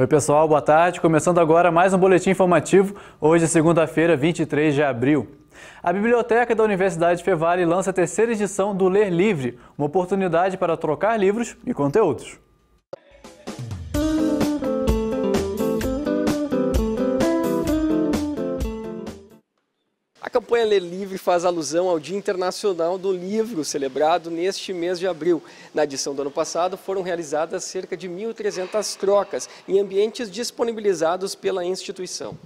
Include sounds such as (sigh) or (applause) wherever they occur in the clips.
Oi, pessoal, boa tarde. Começando agora mais um boletim informativo, hoje, segunda-feira, 23 de abril. A Biblioteca da Universidade Fevale lança a terceira edição do Ler Livre, uma oportunidade para trocar livros e conteúdos. campanha Ler Livre faz alusão ao Dia Internacional do Livro, celebrado neste mês de abril. Na edição do ano passado, foram realizadas cerca de 1.300 trocas em ambientes disponibilizados pela instituição.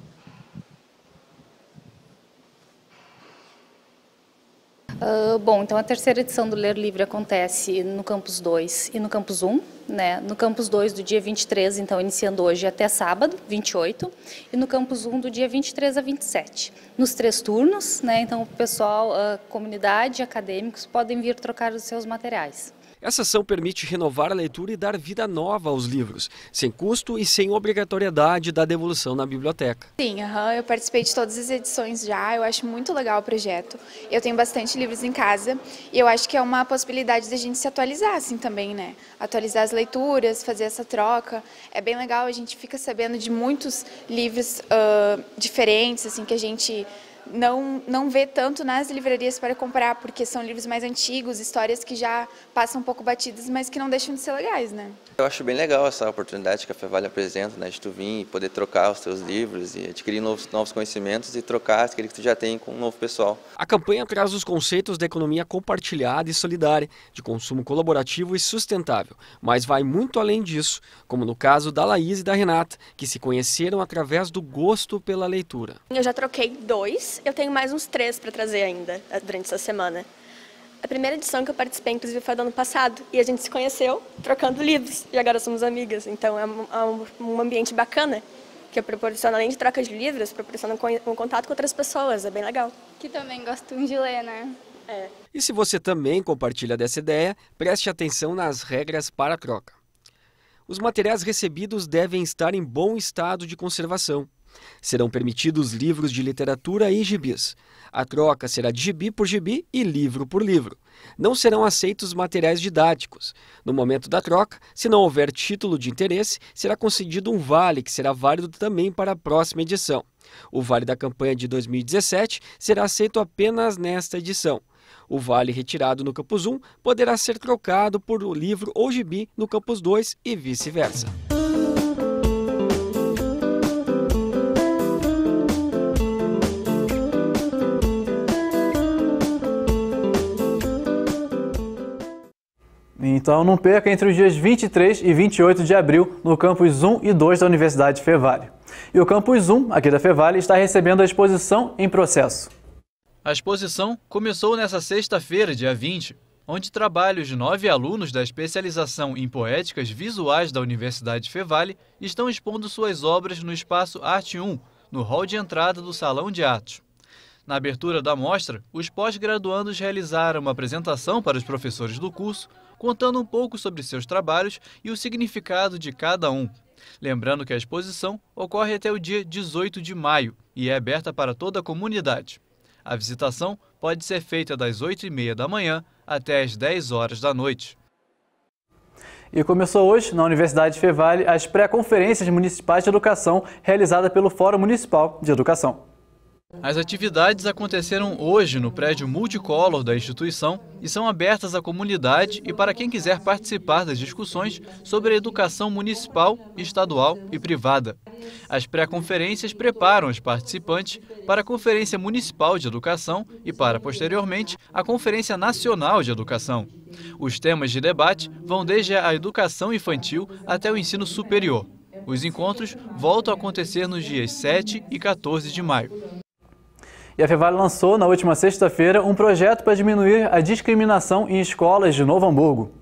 Uh, bom, então a terceira edição do Ler Livre acontece no Campus 2 e no Campus 1, né? No Campus 2 do dia 23, então iniciando hoje até sábado, 28, e no Campus 1 do dia 23 a 27. Nos três turnos, né? Então o pessoal, a ah, comunidade, acadêmicos podem vir trocar os seus materiais. Essa ação permite renovar a leitura e dar vida nova aos livros, sem custo e sem obrigatoriedade da devolução na biblioteca. Sim, uhum, eu participei de todas as edições já, eu acho muito legal o projeto. Eu tenho bastante livros em casa e eu acho que é uma possibilidade da gente se atualizar assim também, né? Atualizar as leituras, fazer essa troca. É bem legal, a gente fica sabendo de muitos livros uh, diferentes, assim, que a gente não, não vê tanto nas livrarias para comprar, porque são livros mais antigos, histórias que já passam um pouco batidas, mas que não deixam de ser legais, né? Eu acho bem legal essa oportunidade que a Fevalha apresenta, né, de tu vir e poder trocar os teus livros e adquirir novos, novos conhecimentos e trocar aquele que tu já tem com um novo pessoal. A campanha traz os conceitos da economia compartilhada e solidária, de consumo colaborativo e sustentável, mas vai muito além disso, como no caso da Laís e da Renata, que se conheceram através do gosto pela leitura. Eu já troquei dois eu tenho mais uns três para trazer ainda eh, durante essa semana. A primeira edição que eu participei, inclusive, foi do ano passado. E a gente se conheceu trocando livros. E agora somos amigas. Então é um, é um ambiente bacana, que proporciona, além de troca de livros, proporciona um contato com outras pessoas. É bem legal. Que também gostam de ler, né? É. E se você também compartilha dessa ideia, preste atenção nas regras para a troca. Os materiais recebidos devem estar em bom estado de conservação. Serão permitidos livros de literatura e gibis. A troca será de gibi por gibi e livro por livro. Não serão aceitos materiais didáticos. No momento da troca, se não houver título de interesse, será concedido um vale que será válido também para a próxima edição. O vale da campanha de 2017 será aceito apenas nesta edição. O vale retirado no Campus 1 poderá ser trocado por livro ou gibi no Campus 2 e vice-versa. Então não perca entre os dias 23 e 28 de abril no campus 1 e 2 da Universidade Fevale. E o campus 1, aqui da Fevale, está recebendo a exposição em processo. A exposição começou nesta sexta-feira, dia 20, onde trabalhos de nove alunos da especialização em poéticas visuais da Universidade Fevale estão expondo suas obras no espaço Arte 1, no hall de entrada do Salão de Atos. Na abertura da mostra, os pós-graduandos realizaram uma apresentação para os professores do curso contando um pouco sobre seus trabalhos e o significado de cada um. Lembrando que a exposição ocorre até o dia 18 de maio e é aberta para toda a comunidade. A visitação pode ser feita das 8h30 da manhã até as 10 horas da noite. E começou hoje, na Universidade Fevale, as pré-conferências municipais de educação realizada pelo Fórum Municipal de Educação. As atividades aconteceram hoje no prédio multicolor da instituição e são abertas à comunidade e para quem quiser participar das discussões sobre a educação municipal, estadual e privada. As pré-conferências preparam os participantes para a Conferência Municipal de Educação e para, posteriormente, a Conferência Nacional de Educação. Os temas de debate vão desde a educação infantil até o ensino superior. Os encontros voltam a acontecer nos dias 7 e 14 de maio. E a Fevale lançou, na última sexta-feira, um projeto para diminuir a discriminação em escolas de Novo Hamburgo.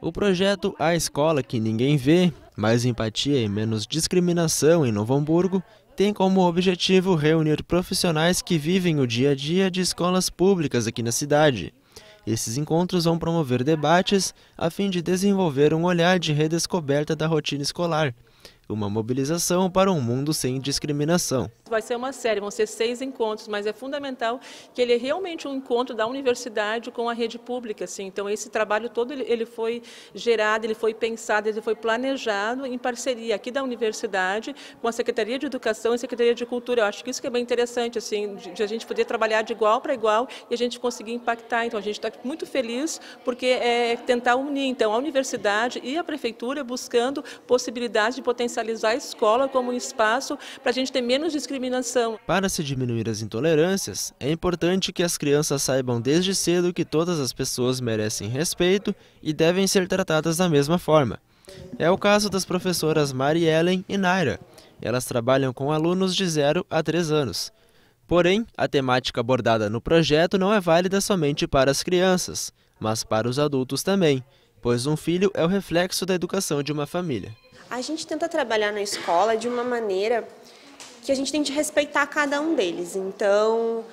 O projeto A Escola que Ninguém Vê, Mais Empatia e Menos Discriminação em Novo Hamburgo tem como objetivo reunir profissionais que vivem o dia a dia de escolas públicas aqui na cidade. Esses encontros vão promover debates a fim de desenvolver um olhar de redescoberta da rotina escolar uma mobilização para um mundo sem discriminação. Vai ser uma série, vão ser seis encontros, mas é fundamental que ele é realmente um encontro da universidade com a rede pública. Assim. Então, esse trabalho todo ele foi gerado, ele foi pensado, ele foi planejado em parceria aqui da universidade com a Secretaria de Educação e Secretaria de Cultura. Eu acho que isso que é bem interessante, assim, de, de a gente poder trabalhar de igual para igual e a gente conseguir impactar. Então, a gente está muito feliz porque é tentar unir então, a universidade e a prefeitura buscando possibilidades de potencial potencializar a escola como um espaço para a gente ter menos discriminação. Para se diminuir as intolerâncias, é importante que as crianças saibam desde cedo que todas as pessoas merecem respeito e devem ser tratadas da mesma forma. É o caso das professoras Mari Ellen e Naira. Elas trabalham com alunos de 0 a 3 anos. Porém, a temática abordada no projeto não é válida somente para as crianças, mas para os adultos também, pois um filho é o reflexo da educação de uma família a gente tenta trabalhar na escola de uma maneira que a gente tem de respeitar cada um deles. Então,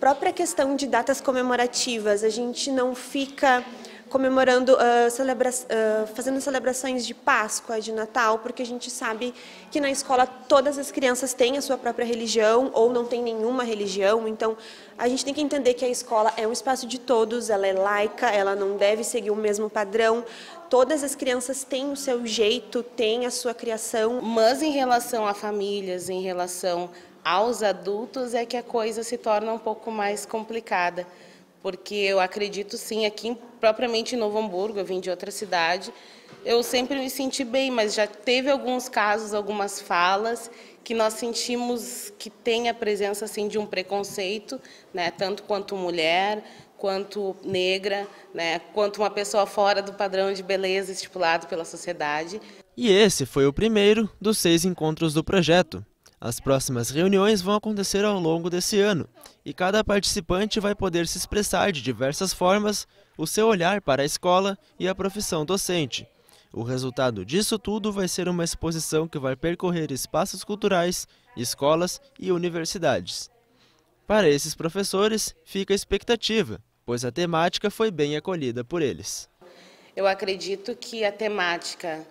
própria questão de datas comemorativas, a gente não fica comemorando, uh, celebra uh, fazendo celebrações de Páscoa, de Natal, porque a gente sabe que na escola todas as crianças têm a sua própria religião ou não tem nenhuma religião. Então, a gente tem que entender que a escola é um espaço de todos, ela é laica, ela não deve seguir o mesmo padrão. Todas as crianças têm o seu jeito, têm a sua criação. Mas em relação a famílias, em relação aos adultos, é que a coisa se torna um pouco mais complicada. Porque eu acredito sim, aqui propriamente em Novo Hamburgo, eu vim de outra cidade, eu sempre me senti bem, mas já teve alguns casos, algumas falas que nós sentimos que tem a presença assim de um preconceito, né, tanto quanto mulher, quanto negra, né, quanto uma pessoa fora do padrão de beleza estipulado pela sociedade. E esse foi o primeiro dos seis encontros do projeto. As próximas reuniões vão acontecer ao longo desse ano e cada participante vai poder se expressar de diversas formas o seu olhar para a escola e a profissão docente. O resultado disso tudo vai ser uma exposição que vai percorrer espaços culturais, escolas e universidades. Para esses professores, fica a expectativa pois a temática foi bem acolhida por eles. Eu acredito que a temática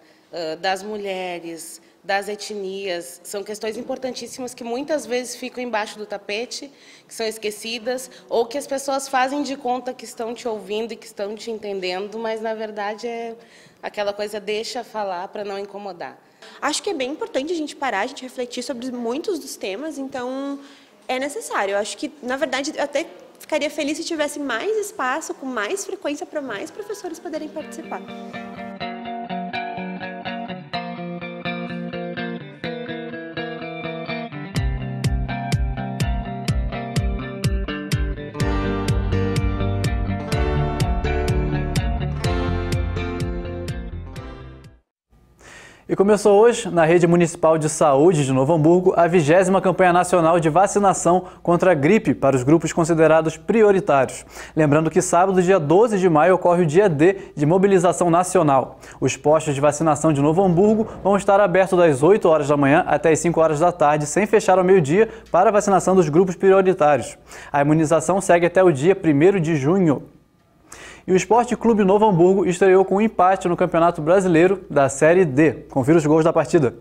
das mulheres, das etnias, são questões importantíssimas que muitas vezes ficam embaixo do tapete, que são esquecidas, ou que as pessoas fazem de conta que estão te ouvindo e que estão te entendendo, mas na verdade é aquela coisa deixa falar para não incomodar. Acho que é bem importante a gente parar, a gente refletir sobre muitos dos temas, então é necessário. Eu acho que, na verdade, até ficaria feliz se tivesse mais espaço, com mais frequência, para mais professores poderem participar. E começou hoje, na Rede Municipal de Saúde de Novo Hamburgo, a vigésima campanha nacional de vacinação contra a gripe para os grupos considerados prioritários. Lembrando que sábado, dia 12 de maio, ocorre o dia D de mobilização nacional. Os postos de vacinação de Novo Hamburgo vão estar abertos das 8 horas da manhã até as 5 horas da tarde, sem fechar ao meio-dia, para a vacinação dos grupos prioritários. A imunização segue até o dia 1 de junho. E o Esporte Clube Novo Hamburgo estreou com um empate no Campeonato Brasileiro da Série D. Confira os gols da partida.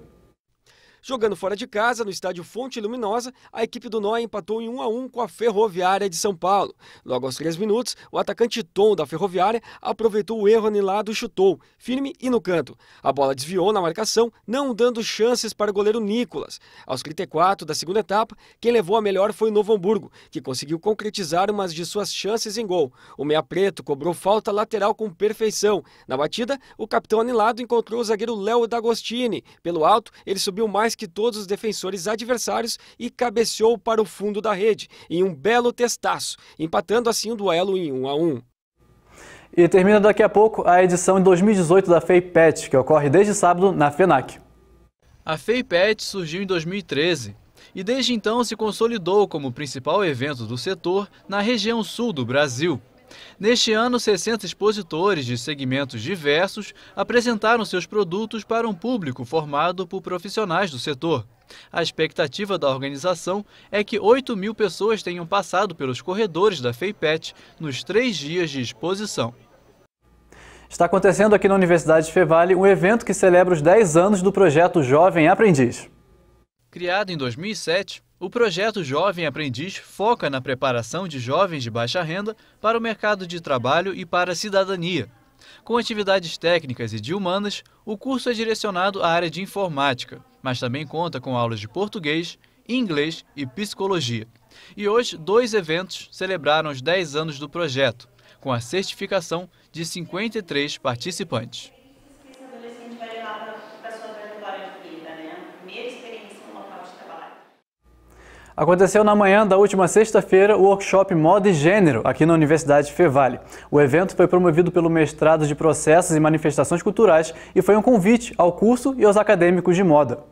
Jogando fora de casa, no estádio Fonte Luminosa, a equipe do Noia empatou em 1 a 1 com a Ferroviária de São Paulo. Logo aos três minutos, o atacante Tom da Ferroviária aproveitou o erro anilado e chutou, firme e no canto. A bola desviou na marcação, não dando chances para o goleiro Nicolas. Aos 34 da segunda etapa, quem levou a melhor foi o Novo Hamburgo, que conseguiu concretizar umas de suas chances em gol. O meia preto cobrou falta lateral com perfeição. Na batida, o capitão anilado encontrou o zagueiro Léo D'Agostini. Pelo alto, ele subiu mais mais que todos os defensores adversários e cabeceou para o fundo da rede, em um belo testaço, empatando assim o duelo em 1 um a 1. Um. E termina daqui a pouco a edição em 2018 da FEIPET, que ocorre desde sábado na FENAC. A FEIPET surgiu em 2013 e desde então se consolidou como principal evento do setor na região sul do Brasil. Neste ano, 60 expositores de segmentos diversos apresentaram seus produtos para um público formado por profissionais do setor. A expectativa da organização é que 8 mil pessoas tenham passado pelos corredores da FEIPET nos três dias de exposição. Está acontecendo aqui na Universidade de Fevale um evento que celebra os 10 anos do projeto Jovem Aprendiz. Criado em 2007, o projeto Jovem Aprendiz foca na preparação de jovens de baixa renda para o mercado de trabalho e para a cidadania. Com atividades técnicas e de humanas, o curso é direcionado à área de informática, mas também conta com aulas de português, inglês e psicologia. E hoje, dois eventos celebraram os 10 anos do projeto, com a certificação de 53 participantes. Aconteceu na manhã da última sexta-feira o workshop Moda e Gênero aqui na Universidade Fevale. O evento foi promovido pelo Mestrado de Processos e Manifestações Culturais e foi um convite ao curso e aos acadêmicos de moda.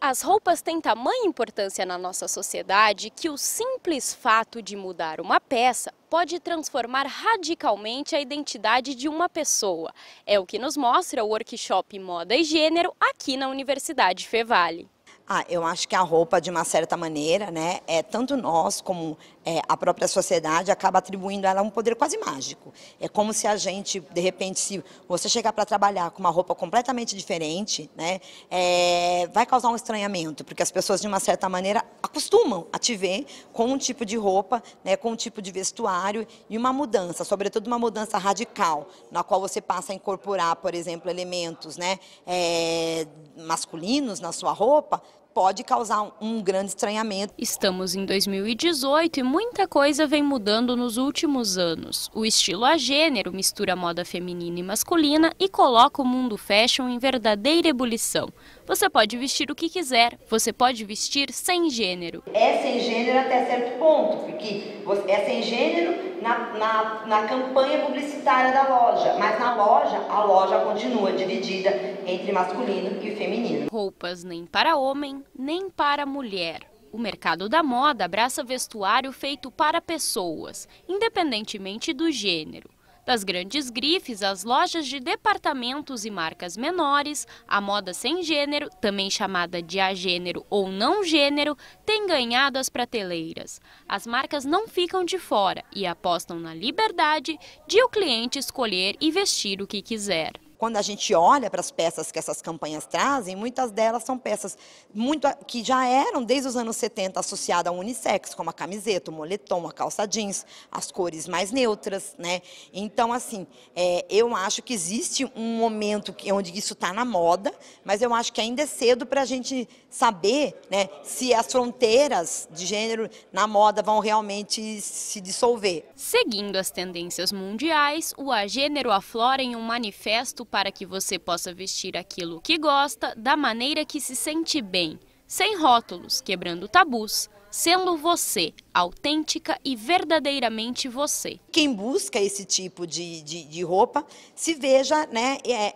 As roupas têm tamanha importância na nossa sociedade que o simples fato de mudar uma peça pode transformar radicalmente a identidade de uma pessoa. É o que nos mostra o workshop Moda e Gênero aqui na Universidade Fevale. Ah, eu acho que a roupa, de uma certa maneira, né, é, tanto nós como é, a própria sociedade acaba atribuindo a ela um poder quase mágico. É como se a gente, de repente, se você chegar para trabalhar com uma roupa completamente diferente, né, é, vai causar um estranhamento, porque as pessoas, de uma certa maneira, acostumam a te ver com um tipo de roupa, né, com um tipo de vestuário e uma mudança, sobretudo uma mudança radical, na qual você passa a incorporar, por exemplo, elementos né, é, masculinos na sua roupa, pode causar um grande estranhamento. Estamos em 2018 e muita coisa vem mudando nos últimos anos. O estilo a gênero mistura moda feminina e masculina e coloca o mundo fashion em verdadeira ebulição. Você pode vestir o que quiser, você pode vestir sem gênero. É sem gênero até certo ponto, porque é sem gênero na, na, na campanha publicitária da loja, mas na loja, a loja continua dividida entre masculino e feminino. Roupas nem para homem, nem para mulher. O mercado da moda abraça vestuário feito para pessoas, independentemente do gênero. Das grandes grifes às lojas de departamentos e marcas menores, a moda sem gênero, também chamada de agênero ou não gênero, tem ganhado as prateleiras. As marcas não ficam de fora e apostam na liberdade de o cliente escolher e vestir o que quiser quando a gente olha para as peças que essas campanhas trazem, muitas delas são peças muito, que já eram, desde os anos 70, associadas ao unissex, como a camiseta, o moletom, a calça jeans, as cores mais neutras. Né? Então, assim, é, eu acho que existe um momento que, onde isso está na moda, mas eu acho que ainda é cedo para a gente saber né, se as fronteiras de gênero na moda vão realmente se dissolver. Seguindo as tendências mundiais, o agênero aflora em um manifesto para que você possa vestir aquilo que gosta da maneira que se sente bem, sem rótulos, quebrando tabus, sendo você, autêntica e verdadeiramente você. Quem busca esse tipo de, de, de roupa se veja, né, é,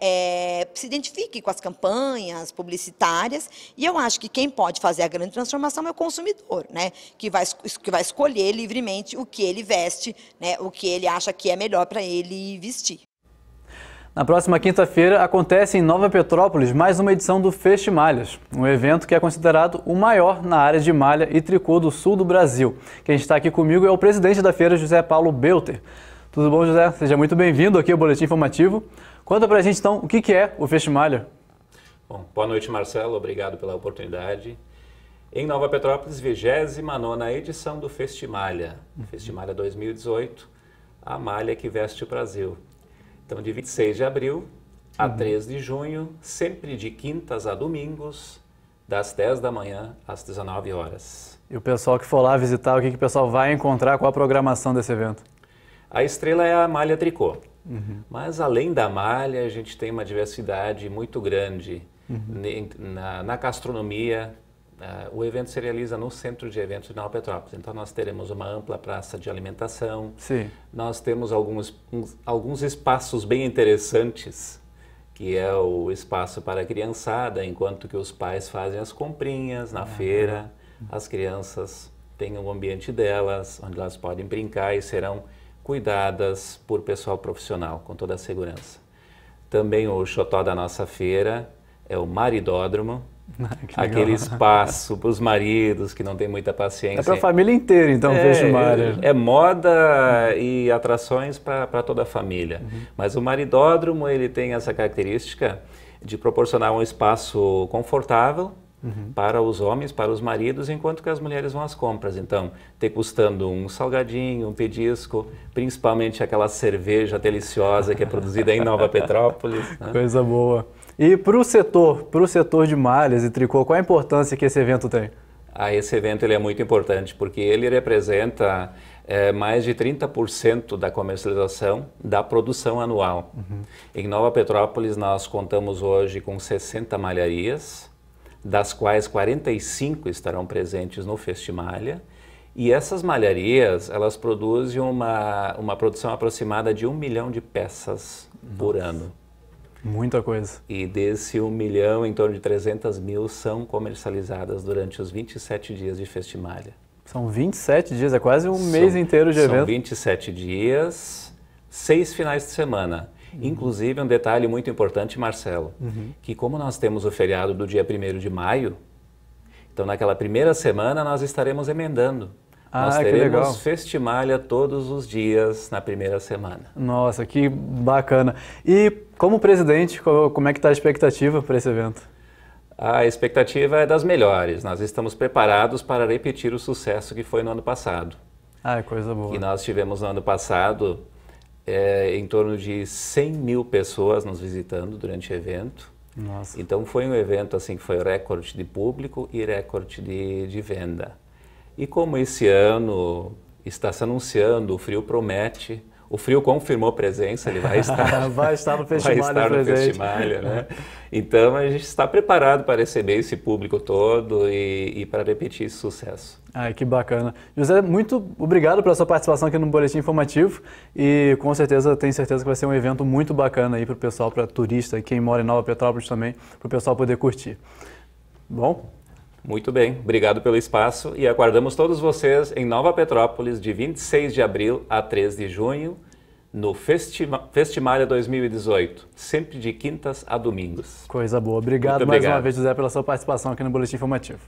é, se identifique com as campanhas publicitárias e eu acho que quem pode fazer a grande transformação é o consumidor, né, que vai, que vai escolher livremente o que ele veste, né, o que ele acha que é melhor para ele vestir. Na próxima quinta-feira acontece em Nova Petrópolis mais uma edição do Feixe Malhas, um evento que é considerado o maior na área de malha e tricô do sul do Brasil. Quem está aqui comigo é o presidente da feira, José Paulo Belter. Tudo bom, José? Seja muito bem-vindo aqui ao Boletim Informativo. Conta pra gente então o que é o Feixe Malha. Bom, boa noite, Marcelo. Obrigado pela oportunidade. Em Nova Petrópolis, 29 edição do Festimalha, Festimalha 2018, a malha que veste o Brasil. Então, de 26 de abril a uhum. 3 de junho, sempre de quintas a domingos, das 10 da manhã às 19 horas. E o pessoal que for lá visitar, o que, que o pessoal vai encontrar Qual a programação desse evento? A estrela é a malha tricô. Uhum. Mas além da malha, a gente tem uma diversidade muito grande uhum. na, na gastronomia, Uh, o evento se realiza no centro de eventos de Nova Petrópolis. Então, nós teremos uma ampla praça de alimentação. Sim. Nós temos alguns, uns, alguns espaços bem interessantes, que é o espaço para a criançada, enquanto que os pais fazem as comprinhas na feira. As crianças têm um ambiente delas, onde elas podem brincar e serão cuidadas por pessoal profissional, com toda a segurança. Também o xotó da nossa feira é o maridódromo, ah, aquele espaço para os maridos que não têm muita paciência. É para a família inteira, então, é, vejo uma área. É moda uhum. e atrações para toda a família. Uhum. Mas o maridódromo ele tem essa característica de proporcionar um espaço confortável uhum. para os homens, para os maridos, enquanto que as mulheres vão às compras. Então, ter custando um salgadinho, um pedisco, principalmente aquela cerveja deliciosa que é produzida em Nova (laughs) Petrópolis. Né? Coisa boa. E para o setor, para o setor de malhas e tricô, qual a importância que esse evento tem? Ah, esse evento ele é muito importante porque ele representa é, mais de 30% da comercialização da produção anual. Uhum. Em Nova Petrópolis, nós contamos hoje com 60 malharias, das quais 45 estarão presentes no Festimalha. E essas malharias, elas produzem uma, uma produção aproximada de um milhão de peças Nossa. por ano. Muita coisa. E desse 1 um milhão, em torno de 300 mil são comercializadas durante os 27 dias de Festimalha. São 27 dias, é quase um são, mês inteiro de são evento. São 27 dias, seis finais de semana. Uhum. Inclusive, um detalhe muito importante, Marcelo, uhum. que como nós temos o feriado do dia 1 de maio, então naquela primeira semana nós estaremos emendando. Ah, Nós teremos que festimalha todos os dias na primeira semana. Nossa, que bacana. E como presidente, como é que está a expectativa para esse evento? A expectativa é das melhores. Nós estamos preparados para repetir o sucesso que foi no ano passado. Ah, é coisa boa. E nós tivemos no ano passado é, em torno de 100 mil pessoas nos visitando durante o evento. Nossa. Então foi um evento assim que foi recorde de público e recorde de, de venda. E como esse ano está se anunciando, o frio promete, o frio confirmou presença, ele vai estar, (laughs) (laughs) vai estar no Festimalha, vai estar no festival, né? Então a gente está preparado para receber esse público todo e, e, para repetir esse sucesso. Ai, que bacana. José, muito obrigado pela sua participação aqui no Boletim Informativo e com certeza, tenho certeza que vai ser um evento muito bacana aí para o pessoal, para turista, quem mora em Nova Petrópolis também, para o pessoal poder curtir. Bom, muito bem, obrigado pelo espaço e aguardamos todos vocês em Nova Petrópolis de 26 de abril a 3 de junho no Festima Festimalha 2018, sempre de quintas a domingos. Coisa boa, obrigado, mais uma vez, José, pela sua participação aqui no Boletim Informativo.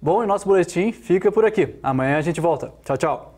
Bom, e nosso boletim fica por aqui. Amanhã a gente volta. Tchau, tchau.